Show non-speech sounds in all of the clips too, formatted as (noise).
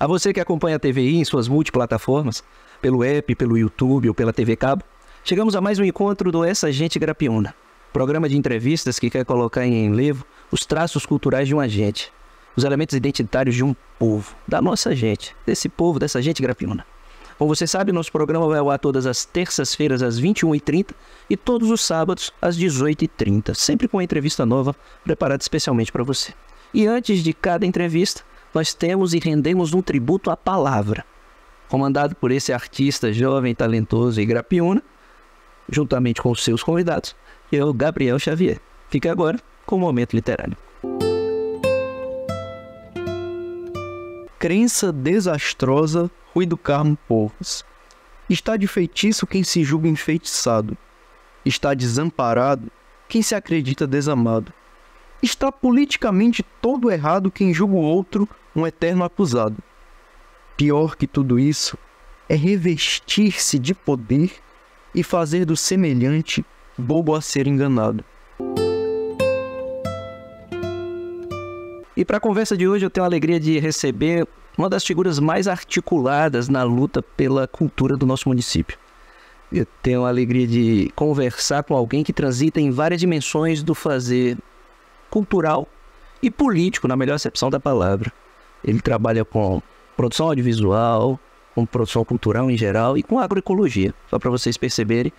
A você que acompanha a TVI em suas multiplataformas, pelo app, pelo YouTube ou pela TV Cabo, chegamos a mais um encontro do Essa Gente Grapiona, programa de entrevistas que quer colocar em enlevo os traços culturais de um agente, os elementos identitários de um povo, da nossa gente, desse povo, dessa gente grapiona. Como você sabe, nosso programa vai ao ar todas as terças-feiras às 21h30 e todos os sábados às 18h30, sempre com uma entrevista nova preparada especialmente para você. E antes de cada entrevista, nós temos e rendemos um tributo à palavra, comandado por esse artista jovem, talentoso e grapiona, juntamente com os seus convidados, eu, é Gabriel Xavier. Fica agora com o Momento Literário. Crença desastrosa, Rui do Carmo Porres. Está de feitiço quem se julga enfeitiçado. Está desamparado quem se acredita desamado. Está politicamente todo errado quem julga o outro um eterno acusado. Pior que tudo isso é revestir-se de poder e fazer do semelhante bobo a ser enganado. E para a conversa de hoje, eu tenho a alegria de receber uma das figuras mais articuladas na luta pela cultura do nosso município. Eu tenho a alegria de conversar com alguém que transita em várias dimensões do fazer cultural e político, na melhor acepção da palavra. Ele trabalha com produção audiovisual, com produção cultural em geral e com agroecologia, só para vocês perceberem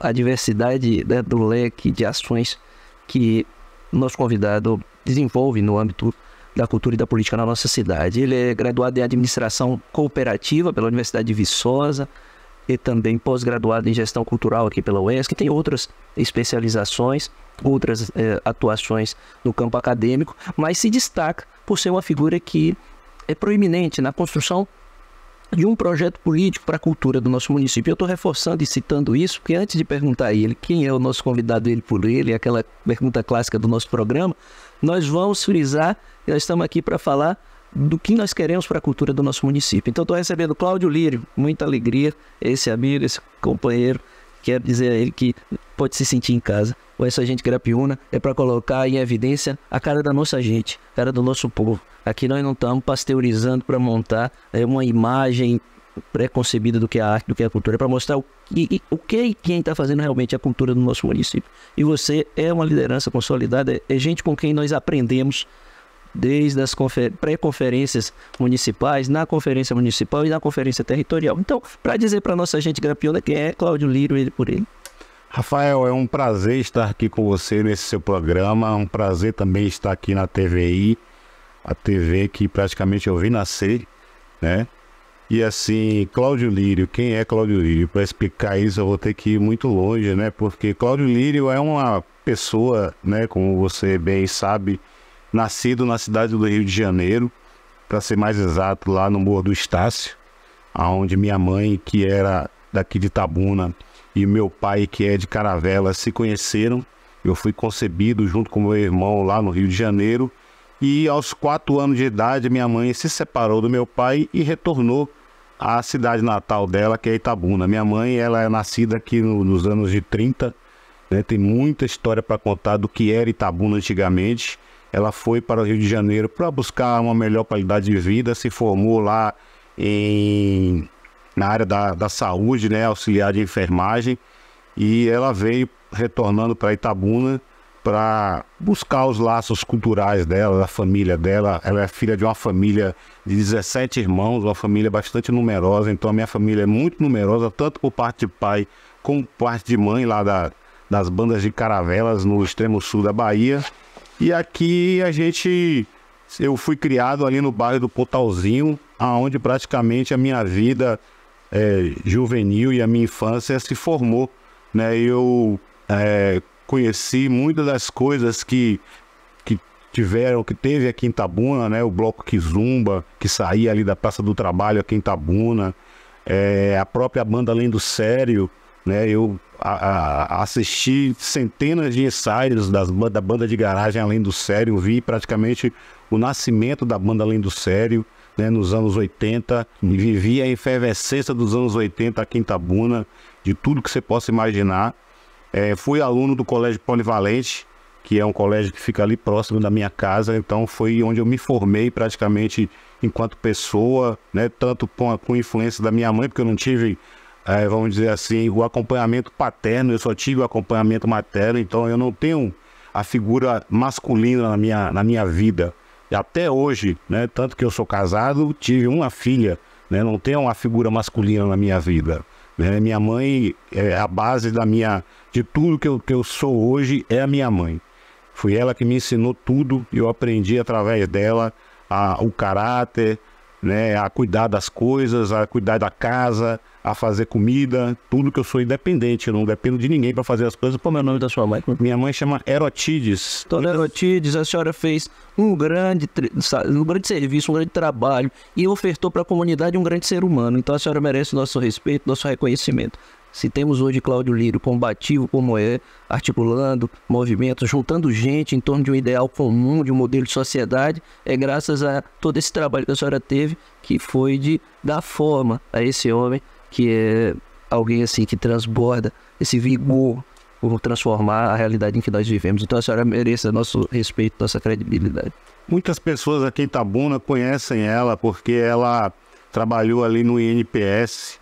a diversidade né, do leque de ações que nosso convidado desenvolve no âmbito da cultura e da política na nossa cidade. Ele é graduado em administração cooperativa pela Universidade de Viçosa, e também pós-graduado em gestão cultural aqui pela UES que tem outras especializações, outras eh, atuações no campo acadêmico, mas se destaca por ser uma figura que é proeminente na construção de um projeto político para a cultura do nosso município. Eu estou reforçando e citando isso, porque antes de perguntar a ele quem é o nosso convidado, ele por ele, aquela pergunta clássica do nosso programa, nós vamos frisar, nós estamos aqui para falar do que nós queremos para a cultura do nosso município. Então, estou recebendo Cláudio Lírio, muita alegria, esse amigo, esse companheiro. Quero dizer a ele que pode se sentir em casa. O essa gente Grapiúna é para colocar em evidência a cara da nossa gente, a cara do nosso povo. Aqui nós não estamos pasteurizando para montar é, uma imagem pré-concebida do que é a arte, do que é a cultura, é para mostrar o que, o que e quem está fazendo realmente a cultura do nosso município. E você é uma liderança consolidada, é, é gente com quem nós aprendemos desde as pré-conferências municipais, na conferência municipal e na conferência territorial. Então, para dizer para nossa gente grampiona quem é Cláudio Lírio ele por ele. Rafael, é um prazer estar aqui com você nesse seu programa, é um prazer também estar aqui na TVI, a TV que praticamente eu vi nascer, né? E assim, Cláudio Lírio, quem é Cláudio Lírio? Para explicar isso eu vou ter que ir muito longe, né? Porque Cláudio Lírio é uma pessoa, né, como você bem sabe, nascido na cidade do Rio de Janeiro, para ser mais exato, lá no Morro do Estácio, aonde minha mãe, que era daqui de Tabuna, e meu pai, que é de Caravela, se conheceram. Eu fui concebido junto com meu irmão lá no Rio de Janeiro. E aos quatro anos de idade, minha mãe se separou do meu pai e retornou à cidade natal dela, que é Itabuna. Minha mãe ela é nascida aqui no, nos anos de 30. Né? Tem muita história para contar do que era Itabuna antigamente. Ela foi para o Rio de Janeiro para buscar uma melhor qualidade de vida, se formou lá em, na área da, da saúde, né, auxiliar de enfermagem, e ela veio retornando para Itabuna para buscar os laços culturais dela, da família dela. Ela é filha de uma família de 17 irmãos, uma família bastante numerosa. Então a minha família é muito numerosa, tanto por parte de pai como por parte de mãe lá da, das bandas de caravelas no extremo sul da Bahia. E aqui a gente. Eu fui criado ali no bairro do Potalzinho, aonde praticamente a minha vida é, juvenil e a minha infância se formou. Né? Eu é, conheci muitas das coisas que, que tiveram, que teve aqui em Tabuna, né? o bloco Kizumba, que saía ali da Praça do Trabalho aqui em Tabuna, é, a própria banda Além do Sério. Né? Eu a, a assistir centenas de ensaios das, da banda de garagem Além do Sério, vi praticamente o nascimento da banda Além do Sério né, nos anos 80, vivi a efervescência dos anos 80 aqui em Tabuna, de tudo que você possa imaginar. É, fui aluno do Colégio Polivalente, que é um colégio que fica ali próximo da minha casa, então foi onde eu me formei praticamente enquanto pessoa, né, tanto com, a, com a influência da minha mãe, porque eu não tive é, vamos dizer assim, o acompanhamento paterno. Eu só tive o acompanhamento materno, então eu não tenho a figura masculina na minha, na minha vida. E até hoje, né, tanto que eu sou casado, tive uma filha, né, não tenho uma figura masculina na minha vida. Né? Minha mãe é a base da minha, de tudo que eu, que eu sou hoje é a minha mãe. Foi ela que me ensinou tudo e eu aprendi através dela a, o caráter, né, a cuidar das coisas, a cuidar da casa, a fazer comida, tudo que eu sou independente, eu não dependo de ninguém para fazer as coisas. qual é o nome da sua mãe? É Minha mãe chama Erotides. Dona Erotides, a senhora fez um grande, um grande serviço, um grande trabalho e ofertou para a comunidade um grande ser humano. Então a senhora merece nosso respeito, nosso reconhecimento. Se temos hoje Cláudio Lírio combativo como é, articulando movimentos, juntando gente em torno de um ideal comum, de um modelo de sociedade, é graças a todo esse trabalho que a senhora teve, que foi de dar forma a esse homem que é alguém assim que transborda esse vigor por transformar a realidade em que nós vivemos. Então a senhora merece nosso respeito, nossa credibilidade. Muitas pessoas aqui em Tabuna conhecem ela porque ela trabalhou ali no INPS,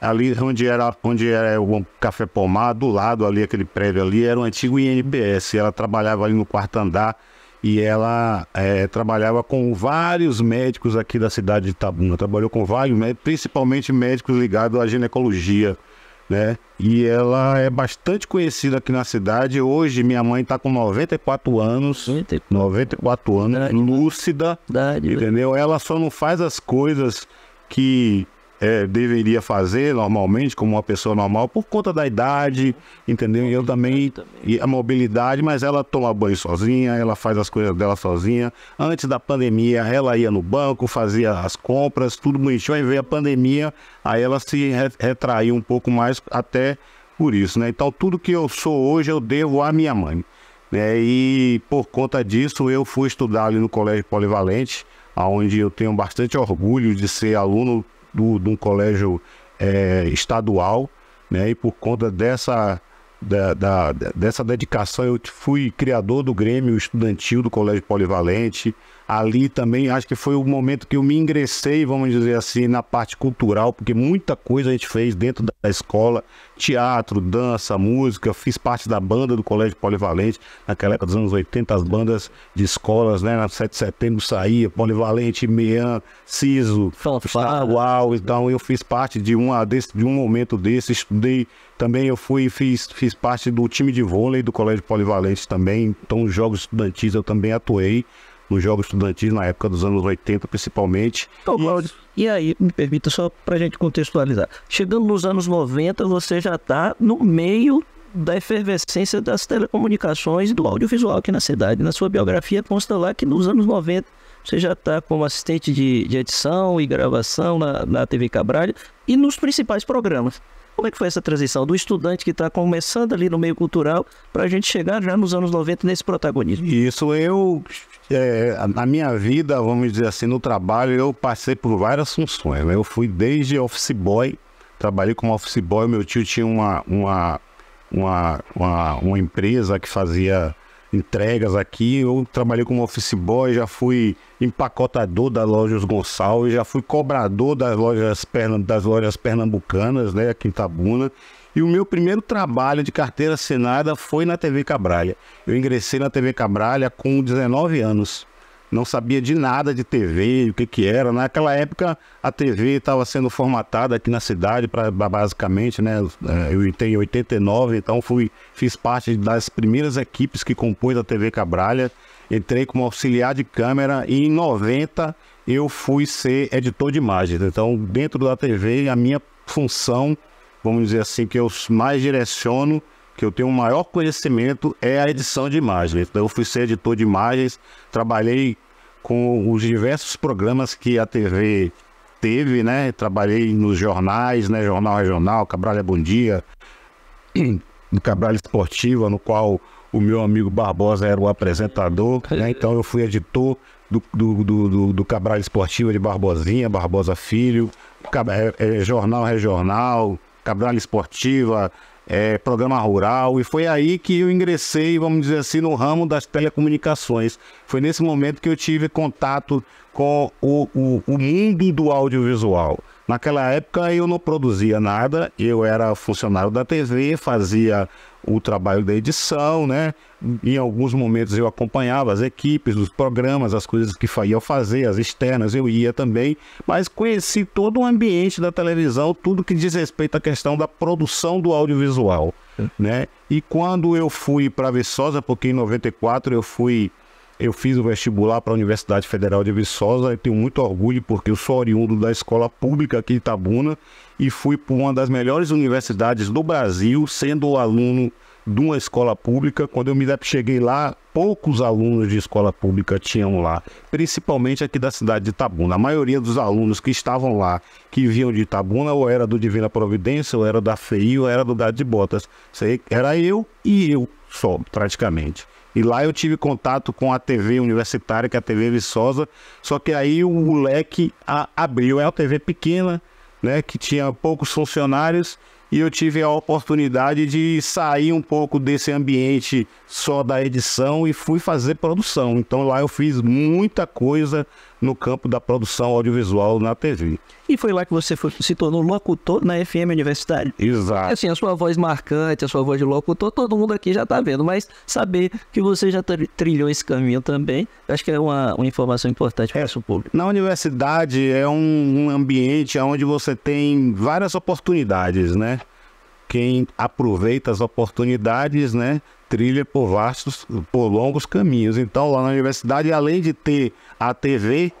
ali onde era, onde era o Café Pomar, do lado ali, aquele prédio ali, era o um antigo INPS. Ela trabalhava ali no quarto andar e ela é, trabalhava com vários médicos aqui da cidade de Itabuna. Trabalhou com vários médicos, principalmente médicos ligados à ginecologia, né? E ela é bastante conhecida aqui na cidade. Hoje minha mãe está com 94 anos, 94, 94 anos, né? lúcida, né? entendeu? Ela só não faz as coisas que é, deveria fazer normalmente, como uma pessoa normal, por conta da idade, entendeu? Eu também, e a mobilidade, mas ela toma banho sozinha, ela faz as coisas dela sozinha. Antes da pandemia, ela ia no banco, fazia as compras, tudo bonitinho, aí veio a pandemia, aí ela se retraiu um pouco mais, até por isso, né? Então, tudo que eu sou hoje, eu devo à minha mãe. Né? E por conta disso, eu fui estudar ali no Colégio Polivalente, onde eu tenho bastante orgulho de ser aluno do, de um colégio é, estadual, né? E por conta dessa da, da, dessa dedicação, eu fui criador do Grêmio Estudantil do Colégio Polivalente, ali também acho que foi o momento que eu me ingressei, vamos dizer assim, na parte cultural, porque muita coisa a gente fez dentro da escola, teatro, dança, música, fiz parte da banda do Colégio Polivalente, naquela época dos anos 80, as bandas de escolas, né, na 7 de setembro saía, Polivalente, Meian, Siso, Estadual, então eu fiz parte de, uma desse, de um momento desse, estudei também eu fui fiz, fiz parte do time de vôlei do Colégio Polivalente também, então os jogos estudantis eu também atuei nos jogos estudantis na época dos anos 80, principalmente. Então, Cláudio. E aí, me permita só para a gente contextualizar. Chegando nos anos 90, você já está no meio da efervescência das telecomunicações e do audiovisual aqui na cidade. Na sua biografia consta lá que nos anos 90 você já está como assistente de, de, edição e gravação na, na TV Cabralha e nos principais programas. Como é que foi essa transição do estudante que está começando ali no meio cultural para a gente chegar já nos anos 90 nesse protagonismo? Isso eu, é, na minha vida, vamos dizer assim, no trabalho, eu passei por várias funções. Né? Eu fui desde office boy, trabalhei como office boy, meu tio tinha uma, uma, uma, uma, uma empresa que fazia entregas aqui. Eu trabalhei como office boy, já fui empacotador das lojas Gonçalves, já fui cobrador das lojas, perna, das lojas pernambucanas, né, aqui em Tabuna. E o meu primeiro trabalho de carteira assinada foi na TV Cabralha. Eu ingressei na TV Cabralha com 19 anos não sabia de nada de TV, o que que era. Né? Naquela época a TV estava sendo formatada aqui na cidade para basicamente, né? É, eu entrei em 89, então fui fiz parte das primeiras equipes que compôs a TV Cabralha. Entrei como auxiliar de câmera e em 90 eu fui ser editor de imagens. Então, dentro da TV, a minha função, vamos dizer assim, que eu mais direciono que eu tenho o maior conhecimento é a edição de imagens. Então, eu fui ser editor de imagens, trabalhei com os diversos programas que a TV teve, né? Trabalhei nos jornais, né? Jornal é Regional, Cabral é Bom Dia, (clears throat) no Cabral Esportiva, no qual o meu amigo Barbosa era o apresentador, né? Então, eu fui editor do, do, do, do Cabral Esportiva de Barbosinha, Barbosa Filho, é, é, Jornal é Regional, Cabral Esportiva, é, programa rural, e foi aí que eu ingressei, vamos dizer assim, no ramo das telecomunicações. Foi nesse momento que eu tive contato com o, o, o mundo do audiovisual. Naquela época eu não produzia nada, eu era funcionário da TV, fazia o trabalho da edição, né? Em alguns momentos eu acompanhava as equipes, os programas, as coisas que iam fazer, as externas eu ia também, mas conheci todo o ambiente da televisão, tudo que diz respeito à questão da produção do audiovisual, é. né? E quando eu fui para Viçosa, porque em 94 eu fui eu fiz o vestibular para a Universidade Federal de Viçosa e tenho muito orgulho porque eu sou oriundo da escola pública aqui de Itabuna e fui para uma das melhores universidades do Brasil, sendo aluno de uma escola pública. Quando eu me cheguei lá, poucos alunos de escola pública tinham lá, principalmente aqui da cidade de Itabuna. A maioria dos alunos que estavam lá, que vinham de Itabuna, ou era do Divina Providência, ou era da FEI, ou era do Dado de Botas. Era eu e eu só, praticamente. E lá eu tive contato com a TV universitária, que é a TV Viçosa, só que aí o leque abriu. É uma TV pequena, né, que tinha poucos funcionários, e eu tive a oportunidade de sair um pouco desse ambiente só da edição e fui fazer produção. Então lá eu fiz muita coisa no campo da produção audiovisual na TV. E foi lá que você foi, se tornou locutor na FM Universitária Exato. Assim, a sua voz marcante, a sua voz de locutor, todo mundo aqui já está vendo, mas saber que você já trilhou esse caminho também, acho que é uma, uma informação importante para o é, nosso público. Na universidade é um, um ambiente onde você tem várias oportunidades, né? quem aproveita as oportunidades, né, trilha por vastos, por longos caminhos. Então, lá na universidade, além de ter a TV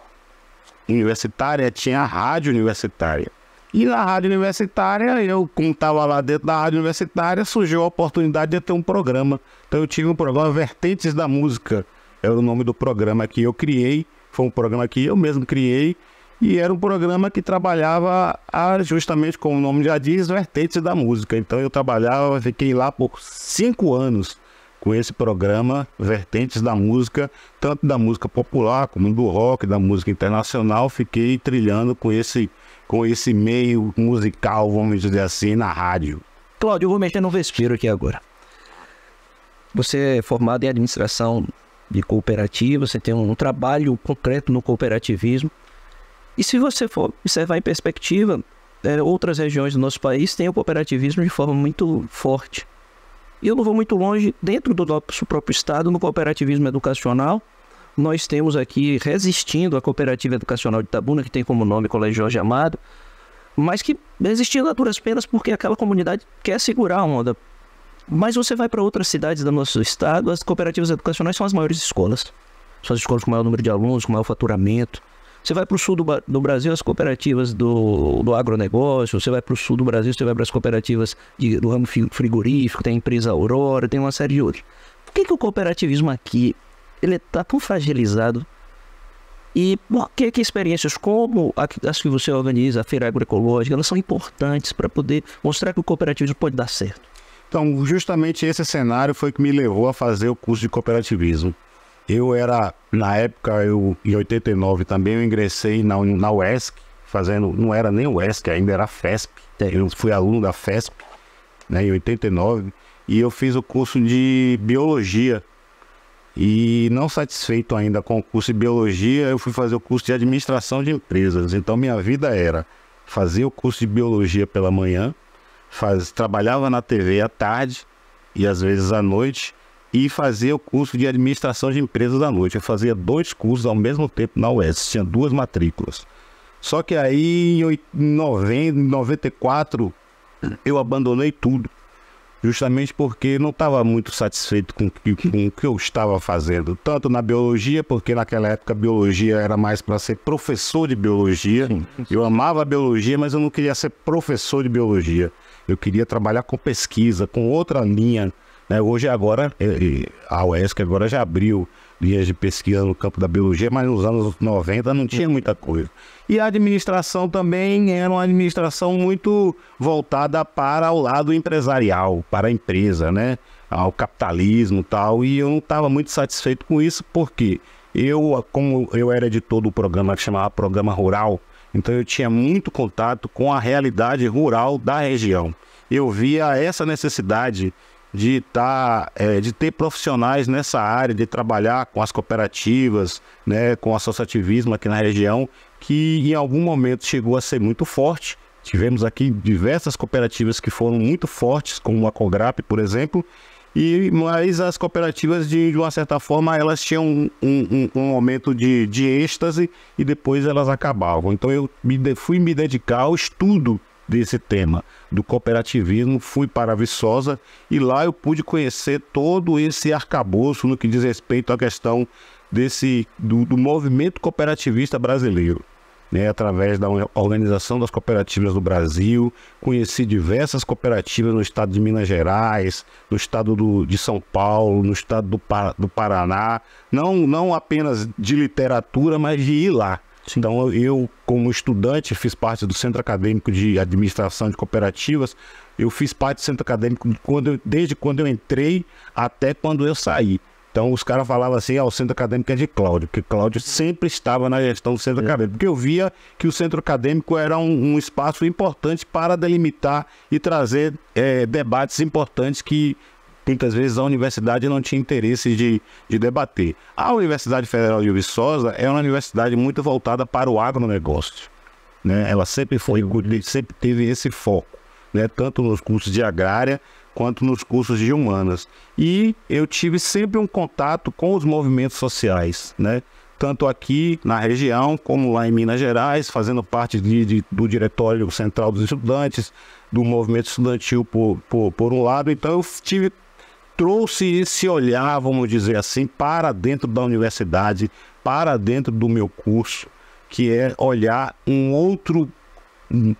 universitária, tinha a rádio universitária. E na rádio universitária, eu, como estava lá dentro da rádio universitária, surgiu a oportunidade de ter um programa. Então, eu tive um programa Vertentes da Música, era o nome do programa que eu criei. Foi um programa que eu mesmo criei e era um programa que trabalhava ah, justamente, com o nome já diz, vertentes da música. Então eu trabalhava, fiquei lá por cinco anos com esse programa Vertentes da Música, tanto da música popular como do rock, da música internacional. Fiquei trilhando com esse, com esse meio musical, vamos dizer assim, na rádio. Cláudio, eu vou mexer no vespeiro aqui agora. Você é formado em administração de cooperativa, você tem um trabalho concreto no cooperativismo. E se você for observar em perspectiva, é, outras regiões do nosso país têm o cooperativismo de forma muito forte. E eu não vou muito longe, dentro do nosso próprio estado, no cooperativismo educacional, nós temos aqui resistindo a cooperativa educacional de Tabuna, que tem como nome Colégio Jorge Amado, mas que resistindo a duras penas porque aquela comunidade quer segurar a onda. Mas você vai para outras cidades do nosso estado, as cooperativas educacionais são as maiores escolas. São as escolas com maior número de alunos, com maior faturamento. Você vai para o sul do, do, Brasil, as cooperativas do, do agronegócio, você vai para o sul do Brasil, você vai para as cooperativas de, do ramo frigorífico, tem a empresa Aurora, tem uma série de outras. Por que, que o cooperativismo aqui ele está tão fragilizado? E por que, que experiências como as que você organiza, a feira agroecológica, elas são importantes para poder mostrar que o cooperativismo pode dar certo? Então, justamente esse cenário foi que me levou a fazer o curso de cooperativismo. Eu era, na época, eu, em 89 também, eu ingressei na, na UESC, fazendo, não era nem UESC, ainda era FESP. Eu fui aluno da FESP, né, em 89, e eu fiz o curso de Biologia. E não satisfeito ainda com o curso de Biologia, eu fui fazer o curso de Administração de Empresas. Então, minha vida era fazer o curso de Biologia pela manhã, faz, trabalhava na TV à tarde e às vezes à noite, e fazer o curso de administração de empresas da noite. Eu fazia dois cursos ao mesmo tempo na UES, tinha duas matrículas. Só que aí em 90, 94 eu abandonei tudo, justamente porque não estava muito satisfeito com, com o que eu estava fazendo, tanto na biologia, porque naquela época a biologia era mais para ser professor de biologia. Sim. Eu amava a biologia, mas eu não queria ser professor de biologia. Eu queria trabalhar com pesquisa, com outra linha né? Hoje, agora, a UESC agora já abriu linhas de pesquisa no campo da biologia, mas nos anos 90 não tinha muita coisa. E a administração também era uma administração muito voltada para o lado empresarial, para a empresa, né? ao capitalismo e tal. E eu não estava muito satisfeito com isso, porque eu, como eu era editor do programa que chamava Programa Rural, então eu tinha muito contato com a realidade rural da região. Eu via essa necessidade de, tá, é, de ter profissionais nessa área, de trabalhar com as cooperativas, né, com o associativismo aqui na região, que em algum momento chegou a ser muito forte. Tivemos aqui diversas cooperativas que foram muito fortes, como a CoGrap, por exemplo, e mas as cooperativas, de, de uma certa forma, elas tinham um, um, um momento de, de êxtase e depois elas acabavam. Então eu me, fui me dedicar ao estudo desse tema do cooperativismo, fui para Viçosa e lá eu pude conhecer todo esse arcabouço no que diz respeito à questão desse do, do movimento cooperativista brasileiro. Né, através da Organização das Cooperativas do Brasil, conheci diversas cooperativas no estado de Minas Gerais, no estado do, de São Paulo, no estado do, do Paraná, não, não apenas de literatura, mas de ir lá, Sim. Então, eu, como estudante, fiz parte do Centro Acadêmico de Administração de Cooperativas. Eu fiz parte do Centro Acadêmico quando eu, desde quando eu entrei até quando eu saí. Então, os caras falavam assim: ah, o Centro Acadêmico é de Cláudio, porque Cláudio sempre estava na gestão do Centro é. Acadêmico. Porque eu via que o Centro Acadêmico era um, um espaço importante para delimitar e trazer é, debates importantes que muitas vezes a universidade não tinha interesse de, de debater. A Universidade Federal de Viçosa é uma universidade muito voltada para o agronegócio. Né? Ela sempre foi, sempre teve esse foco, né? tanto nos cursos de agrária quanto nos cursos de humanas. E eu tive sempre um contato com os movimentos sociais, né? tanto aqui na região como lá em Minas Gerais, fazendo parte de, de, do Diretório Central dos Estudantes, do movimento estudantil por, por, por um lado. Então eu tive trouxe esse olhar, vamos dizer assim, para dentro da universidade, para dentro do meu curso, que é olhar um outro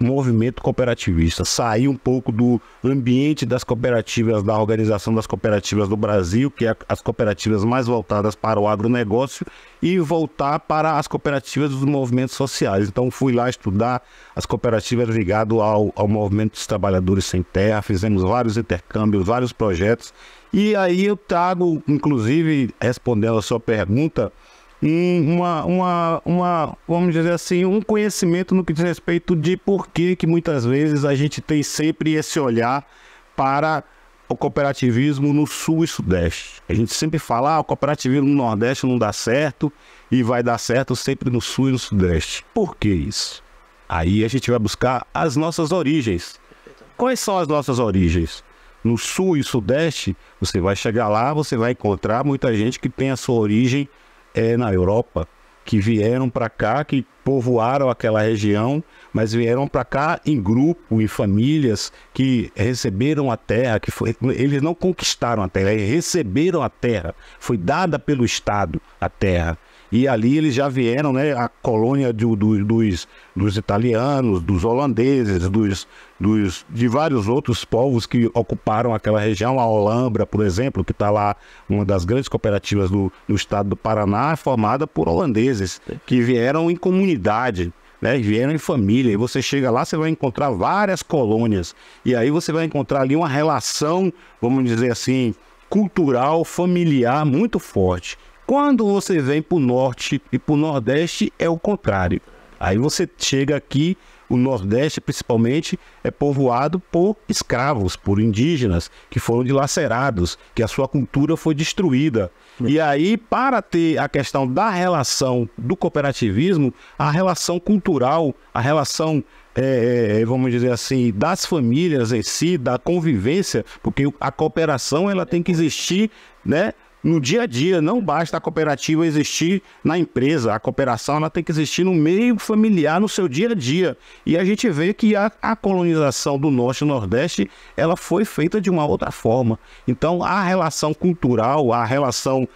movimento cooperativista, sair um pouco do ambiente das cooperativas, da organização das cooperativas do Brasil, que é as cooperativas mais voltadas para o agronegócio, e voltar para as cooperativas dos movimentos sociais. Então fui lá estudar as cooperativas ligadas ao, ao movimento dos trabalhadores sem terra, fizemos vários intercâmbios, vários projetos, e aí eu trago, inclusive, respondendo a sua pergunta, uma, uma, uma, vamos dizer assim, um conhecimento no que diz respeito de por que, que muitas vezes a gente tem sempre esse olhar para o cooperativismo no Sul e Sudeste. A gente sempre fala, ah, o cooperativismo no Nordeste não dá certo e vai dar certo sempre no Sul e no Sudeste. Por que isso? Aí a gente vai buscar as nossas origens. Quais são as nossas origens? no sul e sudeste, você vai chegar lá, você vai encontrar muita gente que tem a sua origem é, na Europa, que vieram para cá, que povoaram aquela região, mas vieram para cá em grupo, em famílias que receberam a terra, que foi, eles não conquistaram a terra, eles receberam a terra, foi dada pelo Estado a terra. E ali eles já vieram, né, a colônia do, dos, dos italianos, dos holandeses, dos, dos, de vários outros povos que ocuparam aquela região, a Olambra, por exemplo, que está lá, uma das grandes cooperativas do, do estado do Paraná, é formada por holandeses, que vieram em comunidade, né, vieram em família. E você chega lá, você vai encontrar várias colônias. E aí você vai encontrar ali uma relação, vamos dizer assim, cultural, familiar muito forte. Quando você vem para o norte e para o nordeste, é o contrário. Aí você chega aqui, o Nordeste principalmente é povoado por escravos, por indígenas, que foram dilacerados, que a sua cultura foi destruída. E aí, para ter a questão da relação do cooperativismo, a relação cultural, a relação é, é, é vamos dizer assim, das famílias em si, da convivência, porque a cooperação ela tem que existir, né? no dia a dia. Não basta a cooperativa existir na empresa, a cooperação ela tem que existir no meio familiar, no seu dia a dia. E a gente vê que a, a colonização do Norte e Nordeste ela foi feita de uma outra forma. Então, a relação cultural, a relação,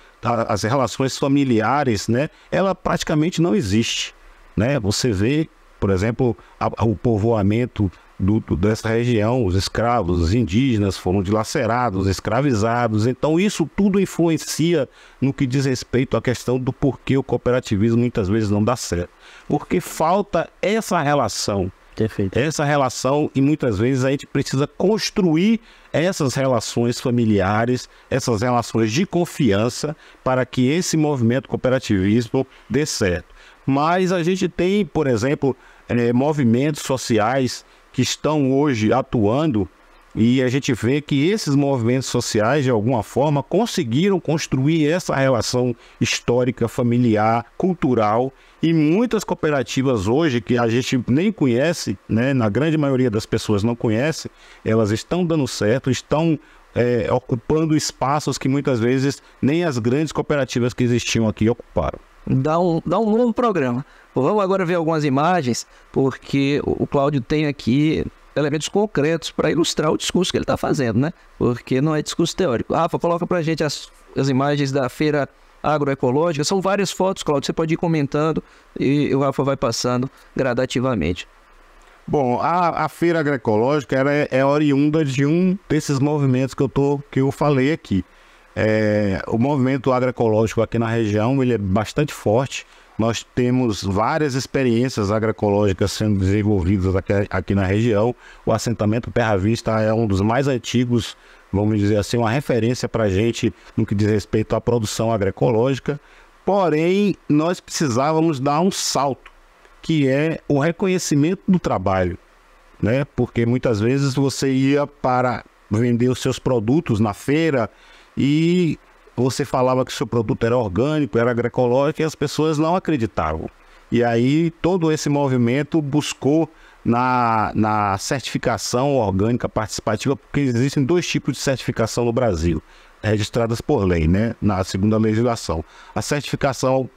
as relações familiares, né, ela praticamente não existe. Né? Você vê, por exemplo, a, o povoamento do, do, dessa região, os escravos, os indígenas foram dilacerados, escravizados. Então, isso tudo influencia no que diz respeito à questão do porquê o cooperativismo muitas vezes não dá certo. Porque falta essa relação. Perfeito. Essa relação, e muitas vezes a gente precisa construir essas relações familiares, essas relações de confiança, para que esse movimento cooperativismo dê certo. Mas a gente tem, por exemplo, é, movimentos sociais que estão hoje atuando e a gente vê que esses movimentos sociais, de alguma forma, conseguiram construir essa relação histórica, familiar, cultural. E muitas cooperativas hoje, que a gente nem conhece, né, na grande maioria das pessoas não conhece, elas estão dando certo, estão é, ocupando espaços que muitas vezes nem as grandes cooperativas que existiam aqui ocuparam dá um, dá um novo programa. Vamos agora ver algumas imagens, porque o Cláudio tem aqui elementos concretos para ilustrar o discurso que ele está fazendo, né? Porque não é discurso teórico. Rafa, coloca para a gente as, as imagens da feira agroecológica. São várias fotos, Cláudio, você pode ir comentando e o Rafa vai passando gradativamente. Bom, a, a feira agroecológica ela é, é oriunda de um desses movimentos que eu, tô, que eu falei aqui. É, o movimento agroecológico aqui na região ele é bastante forte. Nós temos várias experiências agroecológicas sendo desenvolvidas aqui, aqui na região. O assentamento Terra Vista é um dos mais antigos, vamos dizer assim, uma referência para a gente no que diz respeito à produção agroecológica. Porém, nós precisávamos dar um salto, que é o reconhecimento do trabalho. Né? Porque muitas vezes você ia para vender os seus produtos na feira, e você falava que seu produto era orgânico, era agroecológico e as pessoas não acreditavam. E aí todo esse movimento buscou na, na certificação orgânica participativa, porque existem dois tipos de certificação no Brasil: registradas por lei, né, na segunda legislação. A certificação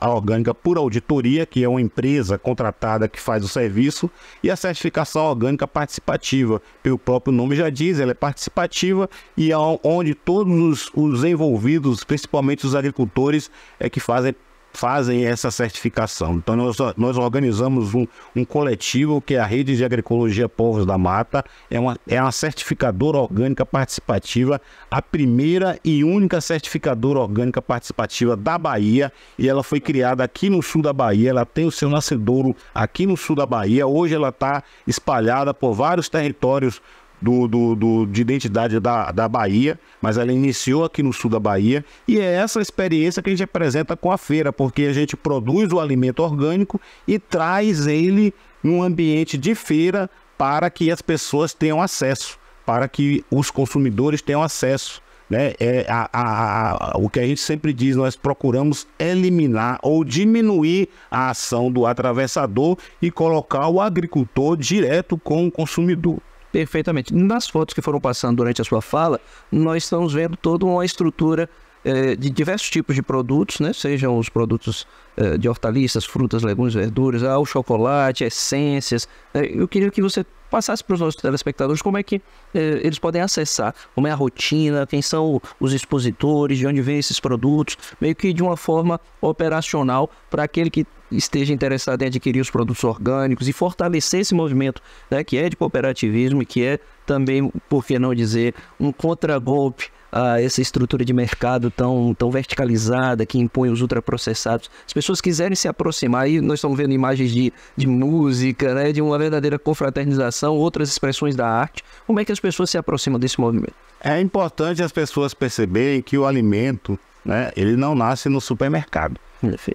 orgânica por auditoria, que é uma empresa contratada que faz o serviço, e a certificação orgânica participativa, pelo próprio nome já diz, ela é participativa e é onde todos os, os envolvidos, principalmente os agricultores, é que fazem fazem essa certificação. Então, nós, nós organizamos um, um, coletivo que é a Rede de Agroecologia Povos da Mata, é uma, é uma certificadora orgânica participativa, a primeira e única certificadora orgânica participativa da Bahia, e ela foi criada aqui no sul da Bahia, ela tem o seu nascedouro aqui no sul da Bahia, hoje ela está espalhada por vários territórios do, do, do, de identidade da, da Bahia, mas ela iniciou aqui no sul da Bahia e é essa experiência que a gente apresenta com a feira, porque a gente produz o alimento orgânico e traz ele num ambiente de feira para que as pessoas tenham acesso, para que os consumidores tenham acesso. Né? É a, a, a, o que a gente sempre diz, nós procuramos eliminar ou diminuir a ação do atravessador e colocar o agricultor direto com o consumidor. Perfeitamente. Nas fotos que foram passando durante a sua fala, nós estamos vendo toda uma estrutura é, de diversos tipos de produtos, né? sejam os produtos é, de hortaliças, frutas, legumes, verduras, ao ah, chocolate, essências. Né? eu queria que você passasse para os nossos telespectadores como é que é, eles podem acessar, como é a rotina, quem são os expositores, de onde vêm esses produtos, meio que de uma forma operacional para aquele que esteja interessado em adquirir os produtos orgânicos e fortalecer esse movimento né, que é de cooperativismo e que é também, por que não dizer, um contragolpe essa estrutura de mercado tão, tão verticalizada que impõe os ultraprocessados, as pessoas quiserem se aproximar, aí nós estamos vendo imagens de, de música, né, de uma verdadeira confraternização, outras expressões da arte, como é que as pessoas se aproximam desse movimento? É importante as pessoas perceberem que o alimento, né, ele não nasce no supermercado.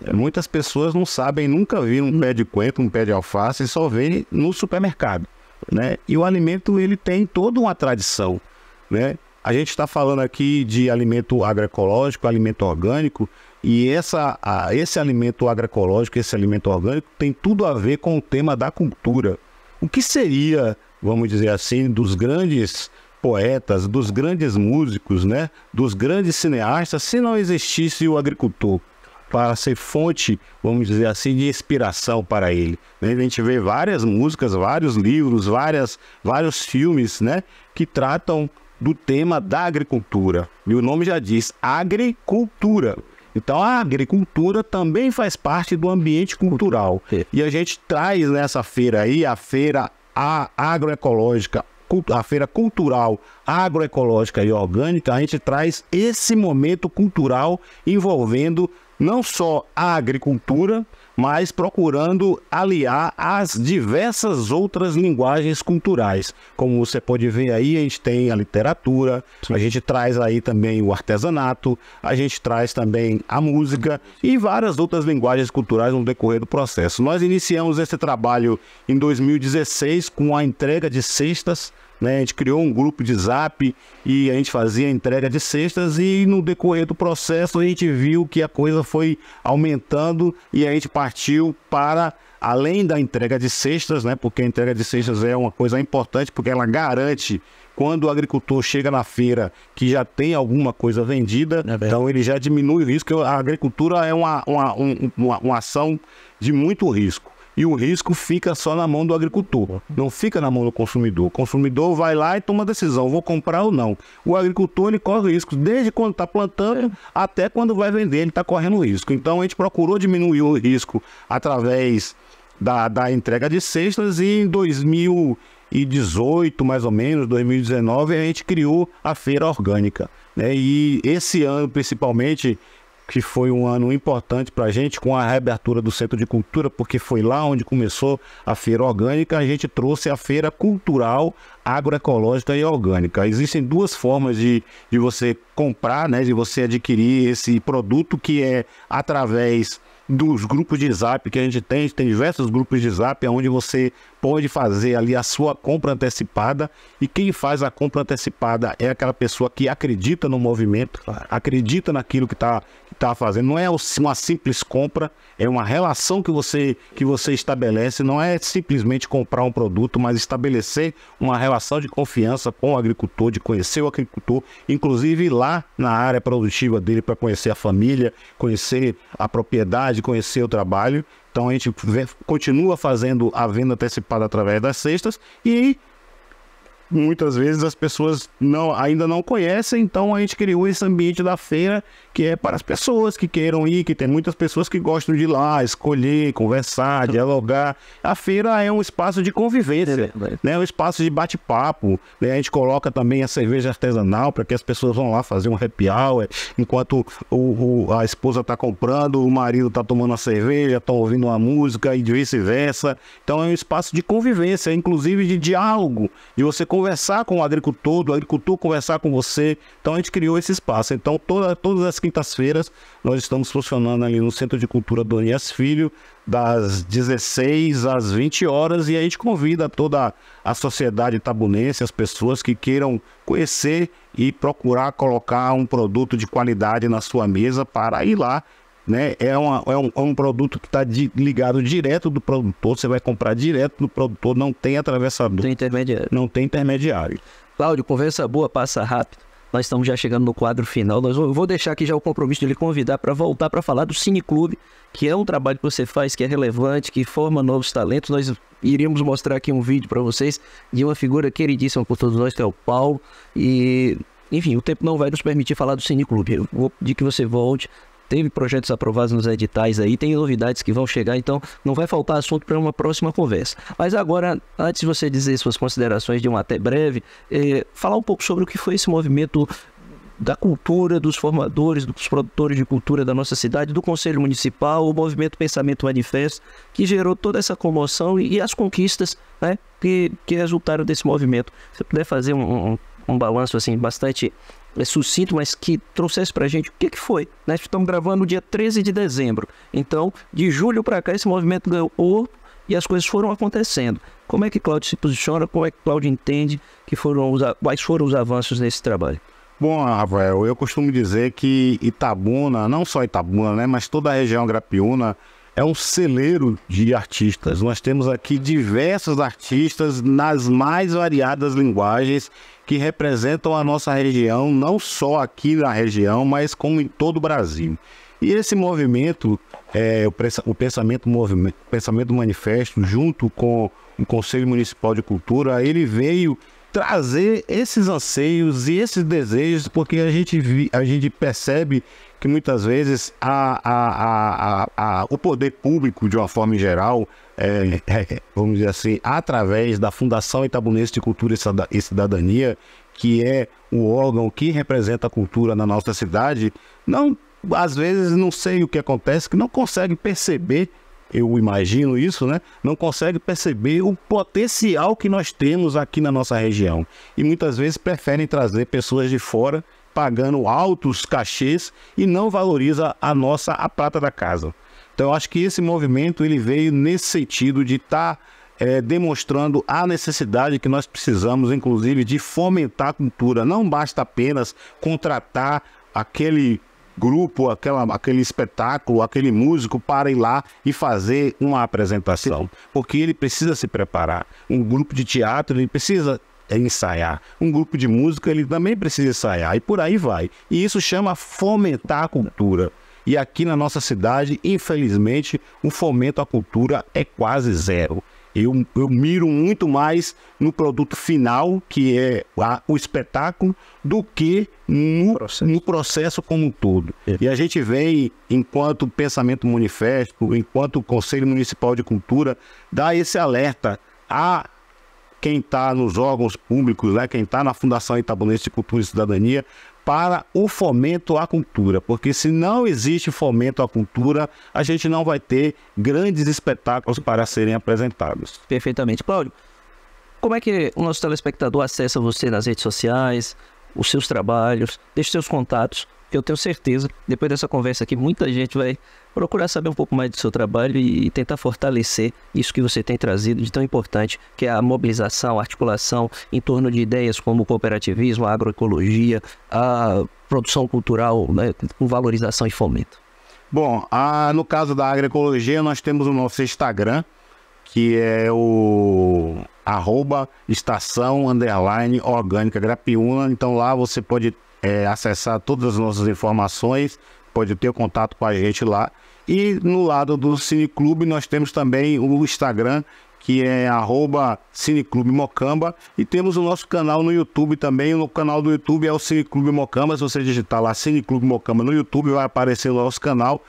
É Muitas pessoas não sabem, nunca viram um pé de coentro, um pé de alface, só vêem no supermercado, né? E o alimento ele tem toda uma tradição, né? A gente está falando aqui de alimento agroecológico, alimento orgânico, e essa, a, esse alimento agroecológico, esse alimento orgânico, tem tudo a ver com o tema da cultura. O que seria, vamos dizer assim, dos grandes poetas, dos grandes músicos, né, dos grandes cineastas, se não existisse o agricultor? para ser fonte, vamos dizer assim, de inspiração para ele. Né? A gente vê várias músicas, vários livros, várias, vários filmes, né, que tratam do tema da agricultura. E o nome já diz agricultura. Então a agricultura também faz parte do ambiente cultural. É. E a gente traz nessa feira aí a feira agroecológica, a feira cultural agroecológica e orgânica, a gente traz esse momento cultural envolvendo não só a agricultura, mas procurando aliar as diversas outras linguagens culturais. Como você pode ver aí, a gente tem a literatura, Sim. a gente traz aí também o artesanato, a gente traz também a música e várias outras linguagens culturais no decorrer do processo. Nós iniciamos esse trabalho em 2016 com a entrega de cestas né? A gente criou um grupo de zap e a gente fazia a entrega de cestas e no decorrer do processo a gente viu que a coisa foi aumentando e a gente partiu para além da entrega de cestas, né? Porque a entrega de cestas é uma coisa importante porque ela garante quando o agricultor chega na feira que já tem alguma coisa vendida, é então ele já diminui o risco. A agricultura é uma, uma, um, uma, uma ação de muito risco e o risco fica só na mão do agricultor, não fica na mão do consumidor. O consumidor vai lá e toma a decisão, vou comprar ou não. O agricultor ele corre risco desde quando está plantando é. até quando vai vender, ele está correndo risco. Então a gente procurou diminuir o risco através da, da entrega de cestas e em 2018, mais ou menos, 2019, a gente criou a feira orgânica. Né? E esse ano, principalmente, que foi um ano importante para a gente, com a reabertura do Centro de Cultura, porque foi lá onde começou a feira orgânica, a gente trouxe a feira cultural, agroecológica e orgânica. Existem duas formas de, de você comprar, né, de você adquirir esse produto que é através dos grupos de zap que a gente tem, a gente tem diversos grupos de zap onde você pode fazer ali a sua compra antecipada e quem faz a compra antecipada é aquela pessoa que acredita no movimento, acredita naquilo que está está fazendo. Não é uma simples compra, é uma relação que você, que você estabelece. Não é simplesmente comprar um produto, mas estabelecer uma relação de confiança com o agricultor, de conhecer o agricultor, inclusive lá na área produtiva dele para conhecer a família, conhecer a propriedade, conhecer o trabalho. Então a gente continua fazendo a venda antecipada através das cestas e muitas vezes as pessoas não, ainda não conhecem, então a gente criou esse ambiente da feira que é para as pessoas que queiram ir, que tem muitas pessoas que gostam de ir lá, escolher, conversar, (laughs) dialogar. A feira é um espaço de convivência, é né? um espaço de bate-papo. Né? A gente coloca também a cerveja artesanal para que as pessoas vão lá fazer um happy hour, enquanto o, o a esposa está comprando, o marido está tomando a cerveja, está ouvindo uma música e vice-versa. Então é um espaço de convivência, inclusive de diálogo, de você conversar conversar com o agricultor, do agricultor conversar com você. Então a gente criou esse espaço. Então toda, todas as quintas-feiras nós estamos funcionando ali no Centro de Cultura Donias Filho, das 16 às 20 horas, e a gente convida toda a sociedade tabunense, as pessoas que queiram conhecer e procurar colocar um produto de qualidade na sua mesa para ir lá né? É, uma, é, um, é um produto que está ligado direto do produtor, você vai comprar direto do produtor, não tem atravessador. Tem intermediário. Não tem intermediário. Cláudio, conversa boa, passa rápido. Nós estamos já chegando no quadro final. Nós vou deixar aqui já o compromisso de lhe convidar para voltar para falar do Cineclube, que é um trabalho que você faz, que é relevante, que forma novos talentos. Nós iríamos mostrar aqui um vídeo para vocês de uma figura queridíssima por todos nós, que é o Paulo. E enfim, o tempo não vai nos permitir falar do Cineclube. Eu vou pedir que você volte teve projetos aprovados nos editais aí, tem novidades que vão chegar, então não vai faltar assunto para uma próxima conversa. Mas agora, antes de você dizer suas considerações de um até breve, eh, falar um pouco sobre o que foi esse movimento da cultura, dos formadores, dos produtores de cultura da nossa cidade, do Conselho Municipal, o Movimento Pensamento Manifesto, que gerou toda essa comoção e, e as conquistas né, que, que resultaram desse movimento. Se você puder fazer um, um, um balanço assim bastante é, sucinto, mas que trouxesse para a gente o que, que foi. Nós né? estamos gravando no dia 13 de dezembro. Então, de julho para cá, esse movimento ganhou e as coisas foram acontecendo. Como é que Cláudio se posiciona? Como é que Cláudio entende que foram os, quais foram os avanços nesse trabalho? Bom, Rafael, eu costumo dizer que Itabuna, não só Itabuna, né, mas toda a região grapiúna, é um celeiro de artistas. Nós temos aqui diversos artistas nas mais variadas linguagens que representam a nossa região, não só aqui na região, mas como em todo o Brasil. E esse movimento, é, o pensamento, movimento, pensamento manifesto, junto com o Conselho Municipal de Cultura, ele veio trazer esses anseios e esses desejos, porque a gente, vi, a gente percebe que muitas vezes a, a, a, o poder público, de uma forma geral, é, é, é, vamos dizer assim, através da Fundação Itabunense de Cultura e Cidadania, que é o órgão que representa a cultura na nossa cidade, não, às vezes não sei o que acontece, que não consegue perceber eu imagino isso, né? Não consegue perceber o potencial que nós temos aqui na nossa região. E muitas vezes preferem trazer pessoas de fora pagando altos cachês e não valoriza a nossa a prata da casa. Então, eu acho que esse movimento ele veio nesse sentido de estar tá, é, demonstrando a necessidade que nós precisamos, inclusive, de fomentar a cultura. Não basta apenas contratar aquele grupo, aquela, aquele espetáculo, aquele músico para ir lá e fazer uma apresentação, porque ele precisa se preparar. Um grupo de teatro ele precisa é ensaiar. Um grupo de música ele também precisa ensaiar e por aí vai. E isso chama fomentar a cultura. E aqui na nossa cidade, infelizmente, o fomento à cultura é quase zero. Eu, eu miro muito mais no produto final, que é a, o espetáculo, do que no processo, no processo como um todo. É. E a gente vem, enquanto pensamento manifesto, enquanto Conselho Municipal de Cultura, dá esse alerta. A quem está nos órgãos públicos, né, quem está na Fundação Itabonense de Cultura e Cidadania, para o fomento à cultura, porque se não existe fomento à cultura, a gente não vai ter grandes espetáculos para serem apresentados. Perfeitamente. Cláudio, como é que o nosso telespectador acessa você nas redes sociais, os seus trabalhos, deixa seus contatos eu tenho certeza, depois dessa conversa aqui, muita gente vai procurar saber um pouco mais do seu trabalho e tentar fortalecer isso que você tem trazido de tão importante, que é a mobilização, a articulação em torno de ideias como o cooperativismo, a agroecologia, a produção cultural né, com valorização e fomento. Bom, a, no caso da agroecologia, nós temos o nosso Instagram, que é o arroba estação underline orgânica Grapiúna. Então lá você pode é, acessar todas as nossas informações, pode ter contato com a gente lá. E no lado do Cineclube nós temos também o Instagram, que é arroba Cineclube Mocamba. E temos o nosso canal no YouTube também. O canal do YouTube é o Cineclube Mocamba. Se você digitar lá Cineclube Mocamba no YouTube, vai aparecer o nosso canal,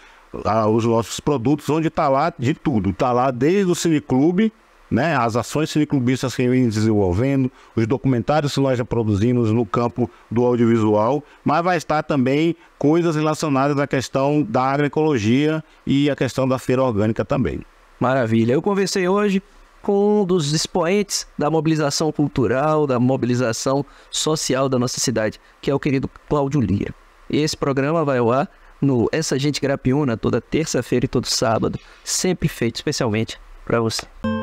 os nossos produtos, onde está lá de tudo. Está lá desde o Cineclube né? As ações cineclubistas que vem desenvolvendo, os documentários que nós já produzimos no campo do audiovisual, mas vai estar também coisas relacionadas à questão da agroecologia e a questão da feira orgânica também. Maravilha. Eu conversei hoje com um dos expoentes da mobilização cultural, da mobilização social da nossa cidade, que é o querido Cláudio Lira. Esse programa vai ao ar no Essa Gente Grapiona, toda terça-feira e todo sábado, sempre feito especialmente para você.